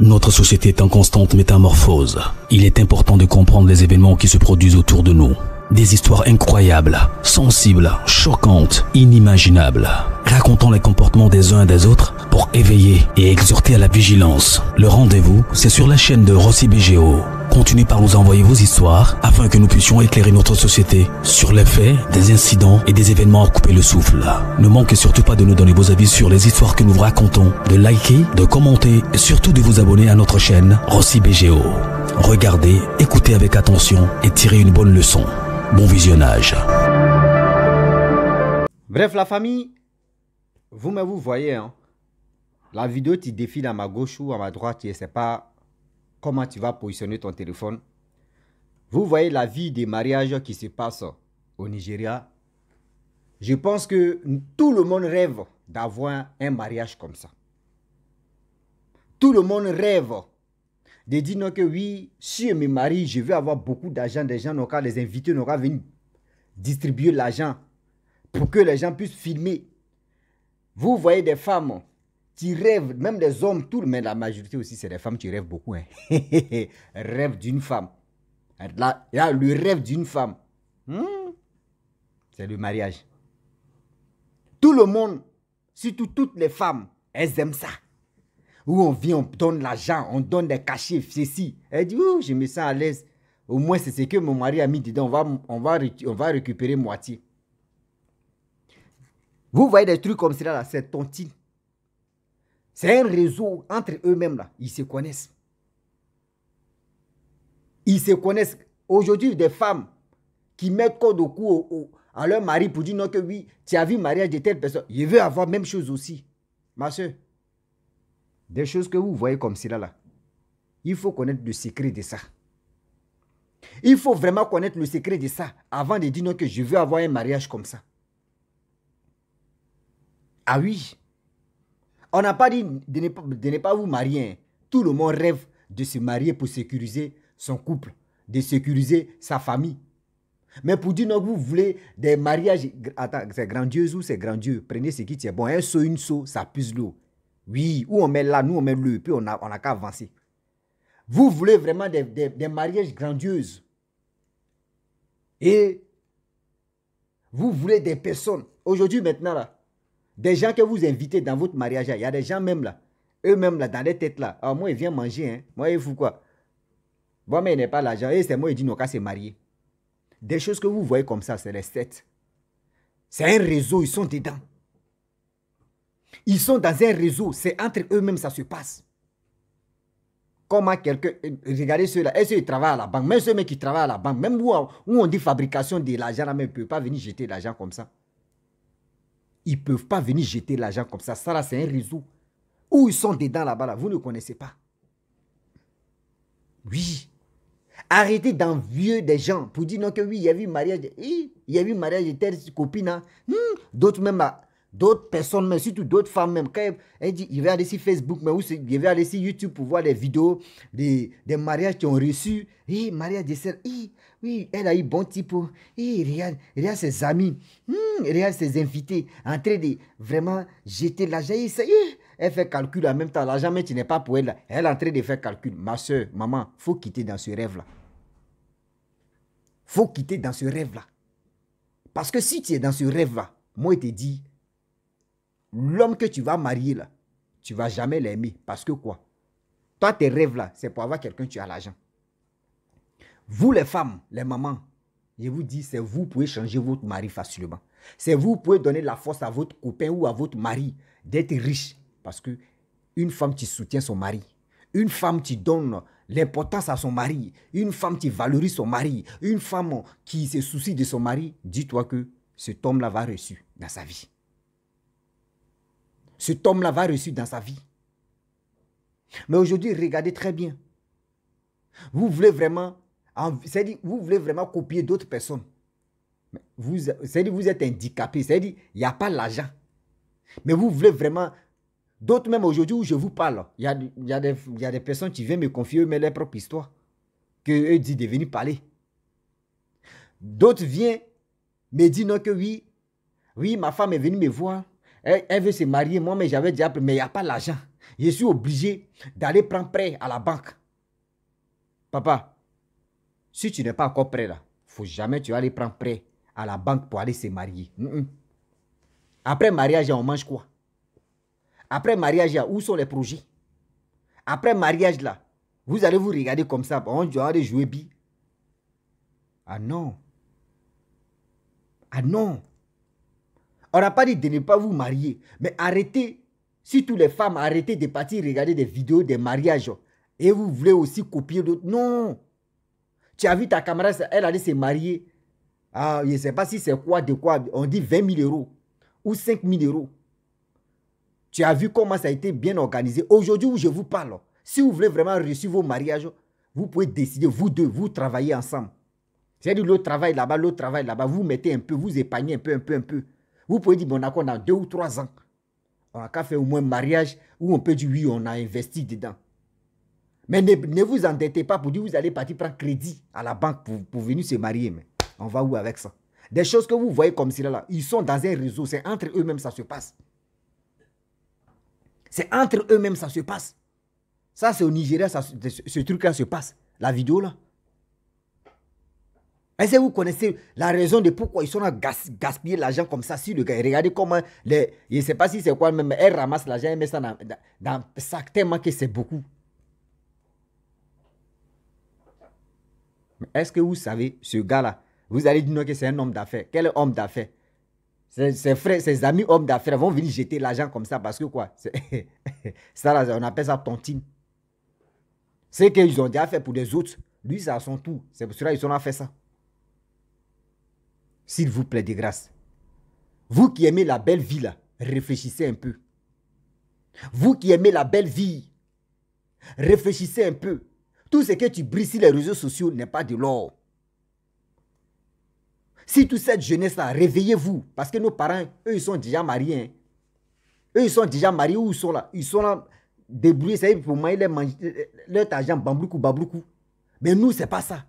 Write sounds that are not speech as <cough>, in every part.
Notre société est en constante métamorphose. Il est important de comprendre les événements qui se produisent autour de nous. Des histoires incroyables, sensibles, choquantes, inimaginables, racontant les comportements des uns et des autres pour éveiller et exhorter à la vigilance. Le rendez-vous, c'est sur la chaîne de Rossi BGO continuez par nous envoyer vos histoires afin que nous puissions éclairer notre société sur les faits, des incidents et des événements à couper le souffle. Ne manquez surtout pas de nous donner vos avis sur les histoires que nous vous racontons, de liker, de commenter et surtout de vous abonner à notre chaîne Rossi BGO. Regardez, écoutez avec attention et tirez une bonne leçon. Bon visionnage. Bref, la famille, vous-même vous voyez, hein, la vidéo qui défile à ma gauche ou à ma droite, c'est pas comment tu vas positionner ton téléphone. Vous voyez la vie des mariages qui se passent au Nigeria. Je pense que tout le monde rêve d'avoir un mariage comme ça. Tout le monde rêve de dire que oui, si je me marie, je veux avoir beaucoup d'argent. Des gens n'ont les invités, n'ont pas venir distribuer l'argent pour que les gens puissent filmer. Vous voyez des femmes tu rêves, même les hommes tout mais la majorité aussi, c'est des femmes, qui rêvent beaucoup. Hein. <laughs> rêve d'une femme. Là, le rêve d'une femme, hmm? c'est le mariage. Tout le monde, surtout toutes les femmes, elles aiment ça. Où on vient, on donne l'argent, on donne des cachets, ceci. Elle dit, Ouh, je me sens à l'aise. Au moins, c'est ce que mon mari a mis dedans. On va, on va, on va récupérer moitié. Vous voyez des trucs comme cela, là, c'est tontine. C'est un réseau entre eux-mêmes là. Ils se connaissent. Ils se connaissent. Aujourd'hui, des femmes qui mettent code au cou à leur mari pour dire non que oui, tu as vu le mariage de telle personne. Je veux avoir même chose aussi. Ma soeur, des choses que vous voyez comme cela là, il faut connaître le secret de ça. Il faut vraiment connaître le secret de ça avant de dire non que je veux avoir un mariage comme ça. Ah oui, on n'a pas dit de ne, pas vous marier. Tout le monde rêve de se marier pour sécuriser son couple, de sécuriser sa famille. Mais pour dire non, vous voulez des mariages, attends, c'est grandiose ou c'est grandieux, prenez ce qui tient. Bon, un saut, une saut, ça puise l'eau. Oui, où on met là, nous on met le, puis on n'a a qu'à avancer. Vous voulez vraiment des, des mariages grandioses. Et vous voulez des personnes. Aujourd'hui, maintenant, là, des gens que vous invitez dans votre mariage, il y a des gens même là, eux-mêmes là, dans les têtes là. Ah, moi, ils viennent manger, hein. Moi, ils font quoi Bon, mais il n'est pas l'argent. Et eh, c'est moi, il dit, non, cas c'est marié Des choses que vous voyez comme ça, c'est les têtes C'est un réseau, ils sont dedans. Ils sont dans un réseau, c'est entre eux-mêmes, ça se passe. Comment quelqu'un. Euh, regardez ceux-là, est-ce qu'ils travaillent à la banque Même ceux qui travaillent à la banque, même où, on dit fabrication de l'argent, mais ils ne peuvent pas venir jeter l'argent comme ça. Ils ne peuvent pas venir jeter l'argent comme ça. Ça, là, c'est un réseau. Où ils sont dedans là-bas, là, vous ne connaissez pas. Oui. Arrêtez d'envier des gens pour dire non que oui, il y a eu mariage. Il y a eu mariage de telle copine. Hein. Hmm, d'autres même, ah, d'autres personnes, même, surtout d'autres femmes même. Quand elle dit, il va aller sur Facebook, mais où il va aller sur YouTube pour voir les vidéos des, mariages qui ont reçu. mariage de celle. oui, elle a eu bon type. Oui, regarde, a ses amis. Hmm, regarde ses invités en train de vraiment jeter l'argent. Eh, elle fait calcul en même temps. L'argent, mais tu n'es pas pour elle. Elle est en train de faire calcul. Ma soeur, maman, faut quitter dans ce rêve-là. faut quitter dans ce rêve-là. Parce que si tu es dans ce rêve-là, moi, je te dis, l'homme que tu vas marier, là, tu vas jamais l'aimer. Parce que quoi Toi, tes rêves-là, c'est pour avoir quelqu'un, tu as l'argent. Vous, les femmes, les mamans, je vous dis, c'est vous pouvez changer votre mari facilement. C'est vous pouvez donner la force à votre copain ou à votre mari d'être riche. Parce que une femme qui soutient son mari, une femme qui donne l'importance à son mari, une femme qui valorise son mari, une femme qui se soucie de son mari, dis-toi que cet homme-là va reçu dans sa vie. Cet homme-là va reçu dans sa vie. Mais aujourd'hui, regardez très bien. Vous voulez vraiment, vous voulez vraiment copier d'autres personnes. Vous, cest à vous êtes handicapé, c'est-à-dire il n'y a pas l'argent. Mais vous voulez vraiment... D'autres même aujourd'hui où je vous parle, il y, a, y, a des, personnes qui viennent me confier mais leur propre histoire, que disent de venir parler. D'autres viennent me dire non que oui, oui, ma femme est venue me voir, elle, veut se marier, moi mais j'avais dit mais il n'y a pas l'argent. Je suis obligé d'aller prendre prêt à la banque. Papa, si tu n'es pas encore prêt là, faut jamais tu aller prendre prêt à la banque pour aller se marier. Après mariage, on mange quoi Après mariage, où sont les projets Après mariage, là, vous allez vous regarder comme ça, on doit aller jouer bi. Ah non. Ah non. On n'a pas dit de ne pas vous marier, mais arrêtez. Si toutes les femmes arrêtez de partir regarder des vidéos des mariages et vous voulez aussi copier d'autres, non. Tu as vu ta camarade, elle allait se marier. Ah, je ne sais pas si c'est quoi, de quoi. On dit 20 000 euros ou 5 000 euros. Tu as vu comment ça a été bien organisé. Aujourd'hui où je vous parle, si vous voulez vraiment réussir vos mariages, vous pouvez décider, vous deux, vous travaillez ensemble. C'est-à-dire l'autre travail là-bas, le travail là-bas, vous mettez un peu, vous épargnez un peu, un peu, un peu. Vous pouvez dire, bon, on a deux ou trois ans. On a qu'à faire au moins un mariage où on peut dire, oui, on a investi dedans. Mais ne, vous endettez pas pour dire, vous allez partir prendre crédit à la banque pour, pour venir se marier. Mais. On va où avec ça Des choses que vous voyez comme cela, là, ils sont dans un réseau, c'est entre eux-mêmes ça se passe. C'est entre eux-mêmes ça se passe. Ça, c'est au Nigeria, ça, ce, truc-là se passe. La vidéo, là. Est-ce que vous connaissez la raison de pourquoi ils sont là gaspiller l'argent comme ça si le gars, regardez comment, les, je ne sais pas si c'est quoi même, elle ramasse l'argent, elle met ça dans, dans, que c'est beaucoup. est-ce que vous savez, ce gars-là, vous allez dire que c'est un homme d'affaires. Quel homme d'affaires ses, frères, ses amis hommes d'affaires vont venir jeter l'argent comme ça parce que quoi <laughs> ça, On appelle ça tontine. Ce qu'ils ont déjà fait pour les autres, lui, ça a son tout. C'est pour cela qu'ils ont fait ça. S'il vous plaît, des grâces. Vous qui aimez la belle vie, réfléchissez un peu. Vous qui aimez la belle vie, réfléchissez un peu. Tout ce que tu brises sur les réseaux sociaux n'est pas de l'or. Si toute cette jeunesse-là, réveillez-vous. Parce que nos parents, eux, ils sont déjà mariés. Hein. Eux, ils sont déjà mariés. Où ils sont là Ils sont là, débrouillés. C'est pour moi, ils mangent euh, euh, leur argent, bambloukou, babloukou. Mais nous, c'est pas ça.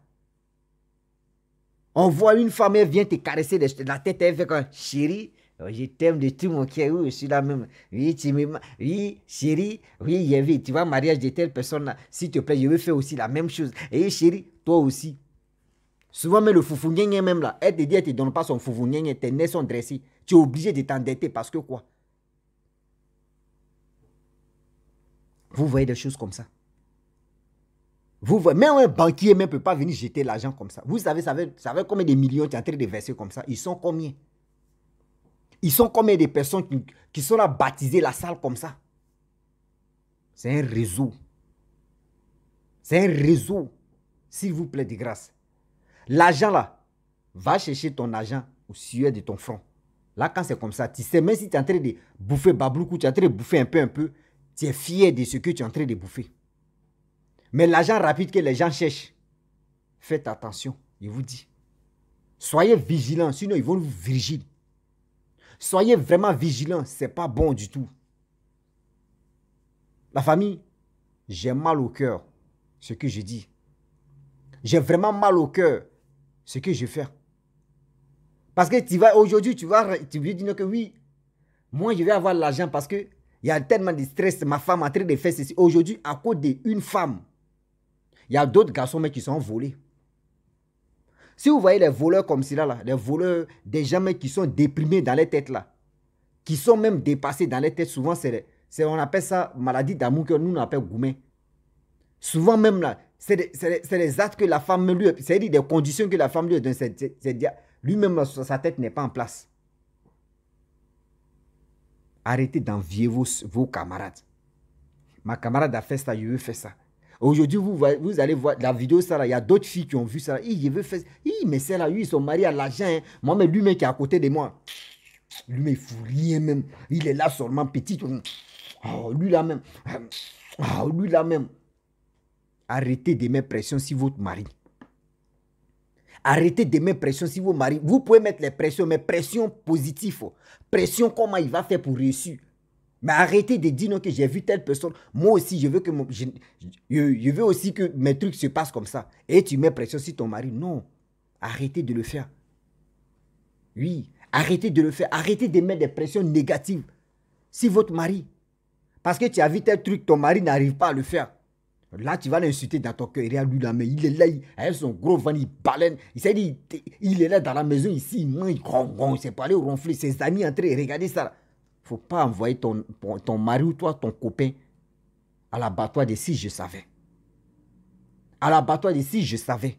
On voit une femme, elle vient te caresser la tête, elle fait comme chérie. Je t'aime de tout mon cœur, oui, je suis là même. Oui, tu oui chérie, oui, tu vois, mariage de telle personne là, s'il te plaît, je veux faire aussi la même chose. Et eh, chérie, toi aussi, Souvent, mais le foufou même là, elle te dit, elle te donne pas son foufou tes nez sont dressés. Tu es obligé de t'endetter parce que quoi Vous voyez des choses comme ça. Vous voyez, même un banquier ne peut pas venir jeter l'argent comme ça. Vous savez, ça veut, combien de millions tu es en train de verser comme ça Ils sont combien Ils sont combien de personnes qui, qui sont là baptisées la salle comme ça C'est un réseau. C'est un réseau. S'il vous plaît, de grâce. L'agent là, va chercher ton agent au sueur de ton front. Là, quand c'est comme ça, tu sais, même si tu es en train de bouffer babloukou, tu es en train de bouffer un peu, un peu, tu es fier de ce que tu es en train de bouffer. Mais l'agent rapide que les gens cherchent, faites attention, il vous dit. Soyez vigilants, sinon ils vont vous vigiler. Soyez vraiment vigilants, n'est pas bon du tout. La famille, j'ai mal au cœur, ce que je dis. J'ai vraiment mal au cœur ce que je fais. Parce que tu vas aujourd'hui, tu vas, tu veux dire que oui, moi je vais avoir l'argent parce que il y a tellement de stress, ma femme a train de faire ceci. Aujourd'hui, à cause d'une femme, il y a d'autres garçons mais qui sont volés. Si vous voyez les voleurs comme cela, là, les voleurs des gens mais qui sont déprimés dans les têtes là, qui sont même dépassés dans les têtes, souvent c'est, on appelle ça maladie d'amour que nous on appelle gourmet. Souvent même là, c'est des, les actes que la femme lui... C'est-à-dire des conditions que la femme lui donne. Lui-même, sa tête n'est pas en place. Arrêtez d'envier vos, vos camarades. Ma camarade a fait ça, je veux faire ça. Aujourd'hui, vous, vous, allez voir la vidéo, ça là, il y a d'autres filles qui ont vu ça. Il veut faire. mais celle-là, lui, son mari a l'argent. Hein. Moi, mais lui, même qui est à côté de moi. Lui, même il fout rien même. Il est là seulement petit. Oh, lui là même. Ah, lui là même. Arrêtez de mettre pression sur votre mari. Arrêtez de mettre pression sur votre mari Vous pouvez mettre les pressions, mais pression positive. Pression comment il va faire pour réussir. Mais arrêtez de dire non que j'ai vu telle personne. Moi aussi, je veux que je, veux aussi que mes trucs se passent comme ça. Et tu mets pression sur ton mari. Non. Arrêtez de le faire. Oui. Arrêtez de le faire. Arrêtez de mettre des pressions négatives sur votre mari. Parce que tu as vu tel truc, ton mari n'arrive pas à le faire. Là, tu vas l'insulter dans ton cœur. lui là, mais il est là, il, avec son gros vanille baleine. Il s'est dit, il est là dans la maison ici, il mange, il ne il s'est parlé ronfler. Ses amis entrés, regardez ça. faut pas envoyer ton, ton mari ou toi, ton copain, à l'abattoir de si je savais. À l'abattoir de si je savais.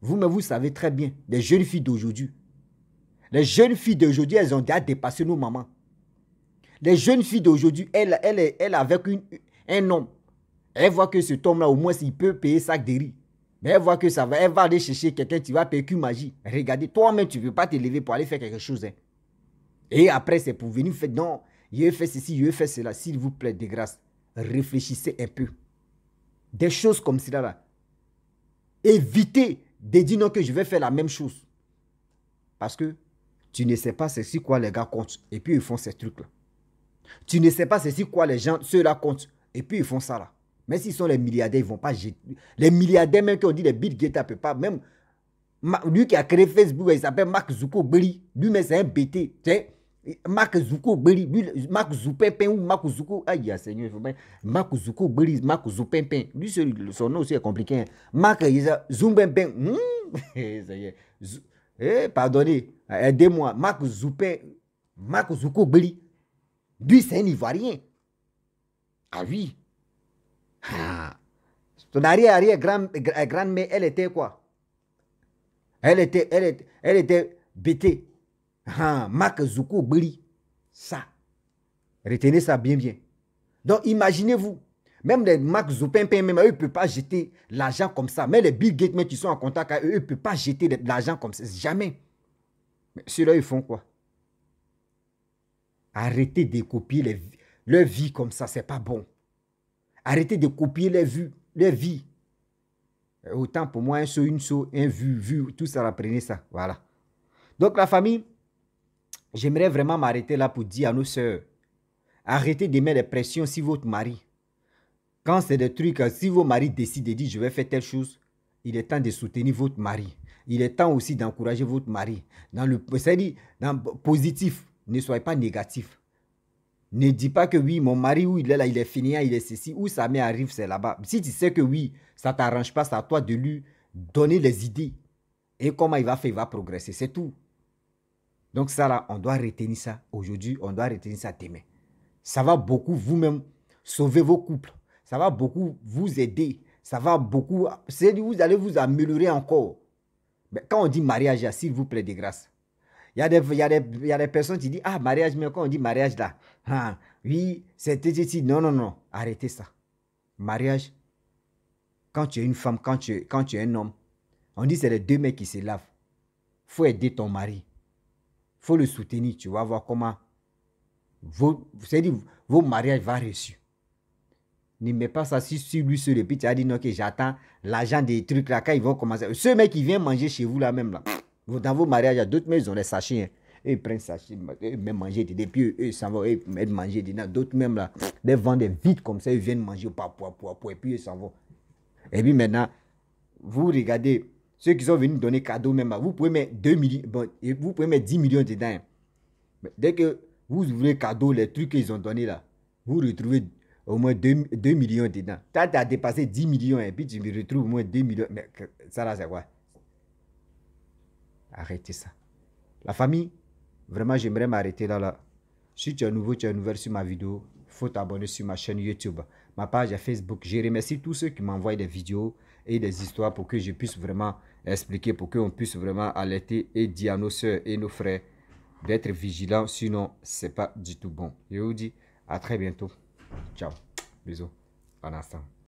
vous me vous savez très bien, les jeunes filles d'aujourd'hui. Les jeunes filles d'aujourd'hui, elles ont déjà dépassé nos mamans. Les jeunes filles d'aujourd'hui, elles, elles, elles, avec une, un homme elle voit que ce homme-là, au moins, il peut payer sa de Mais elle voit que ça va. Elle va aller chercher quelqu'un, qui va payer qu'une magie. Regardez, toi-même, tu ne veux pas te lever pour aller faire quelque chose. Hein. Et après, c'est pour venir faire. Non, je fait ceci, je faire cela. S'il vous plaît, de grâce, réfléchissez un peu. Des choses comme cela-là. Évitez de dire non que je vais faire la même chose. Parce que tu ne sais pas ceci quoi les gars comptent. Et puis ils font ces trucs-là. Tu ne sais pas ceci quoi les gens, ceux-là comptent. Et puis ils font ça là. Mais s'ils sont les milliardaires, ils ne vont pas jeter. Les milliardaires, même qui ont dit les Bill Gates, peuvent pas. Même lui qui a créé Facebook, il s'appelle Mark Zuckerberg. lui mais c'est un bêté. Tu sais? Mark Zuckerberg, lui, Mark Zuckerberg ou Mark Zuckerberg. Aïe, ah, Seigneur, il faut bien. Mark Zuckerberg, Mark Zuckerberg. Lui, son nom aussi est compliqué. Hein. Mark Zuckerberg. Hum? <laughs> Eh, pardonnez, aidez-moi. Mark Zuckerberg. Mark Zuckerberg. Lui, c'est un Ivoirien. Ah oui. Ah. Ton arrière-arrière-grand-mère, elle était quoi elle était, elle était, elle bêtée. Ah, Marc Ça. Retenez ça bien, bien. Donc, imaginez-vous. Même les Marc ils ne peuvent pas jeter l'argent comme ça. Mais les Bill Gates, qui sont en contact avec eux, ils ne peuvent pas jeter l'argent comme ça. Jamais. Mais ceux-là, ils font quoi Arrêtez de copier leur vie comme ça. C'est pas bon. Arrêtez de copier les vues, les vies. Euh, autant pour moi, un saut, une saut, un vu, vu, tout ça, apprenez ça. Voilà. Donc la famille, j'aimerais vraiment m'arrêter là pour dire à nos soeurs, arrêtez de mettre des pressions sur votre mari, quand c'est des trucs, euh, si vos maris décident de dire je vais faire telle chose, il est temps de soutenir votre mari. Il est temps aussi d'encourager votre mari. Dans le, c'est-à-dire, dans positif, ne soyez pas négatif. Ne dis pas que oui, mon mari, où il est là, il est fini hein, il est ceci, où sa mère arrive, c'est là-bas. Si tu sais que oui, ça t'arrange pas, c'est à toi de lui donner les idées. Et comment il va faire, il va progresser, c'est tout. Donc ça là, on doit retenir ça aujourd'hui, on doit retenir ça demain. Ça va beaucoup vous-même sauver vos couples. Ça va beaucoup vous aider. Ça va beaucoup... Vous allez vous améliorer encore. Mais quand on dit mariage, s'il vous plaît, des grâces. Il y, a des, personnes qui disent Ah, mariage, mais quand on dit mariage là, hein, oui, c'est Non, non, non, arrêtez ça. Mariage, quand tu es une femme, quand tu, quand tu es un homme, on dit c'est les deux mecs qui se lavent. faut aider ton mari. faut le soutenir. Tu vas voir comment vos, -dire, vos mariages vont réussir. Ne mets pas ça si sur lui sur le a Tu as dit non, que j'attends l'argent des trucs là quand ils vont commencer. Ce mec qui vient manger chez vous là même là. Dans vos mariages, d'autres y a d'autres les sachets. Hein. Ils prennent sachets, ils même manger des puis eux, s'en vont, ils mettent manger D'autres même là, les vendent vite comme ça, ils viennent manger, pas, pas, pas, et puis ils s'en vont. Et puis maintenant, vous regardez, ceux qui sont venus donner cadeau même, vous pouvez mettre 2 millions, bon, vous pouvez mettre 10 millions dedans. Hein. dès que vous ouvrez cadeau, les trucs qu'ils ont donné là, vous retrouvez au moins 2, millions dedans. quand tu as dépassé 10 millions et hein, puis tu me retrouves au moins 2 millions. Mais ça là, c'est quoi Arrêtez ça. La famille, vraiment, j'aimerais m'arrêter là, là. Si tu es nouveau, tu es nouvelle sur ma vidéo, faut t'abonner sur ma chaîne YouTube, ma page Facebook. Je remercie tous ceux qui m'envoient des vidéos et des histoires pour que je puisse vraiment expliquer, pour qu'on puisse vraiment alerter et dire à nos soeurs et nos frères d'être vigilants, sinon c'est pas du tout bon. Je vous dis à très bientôt. Ciao. Bisous. En instant.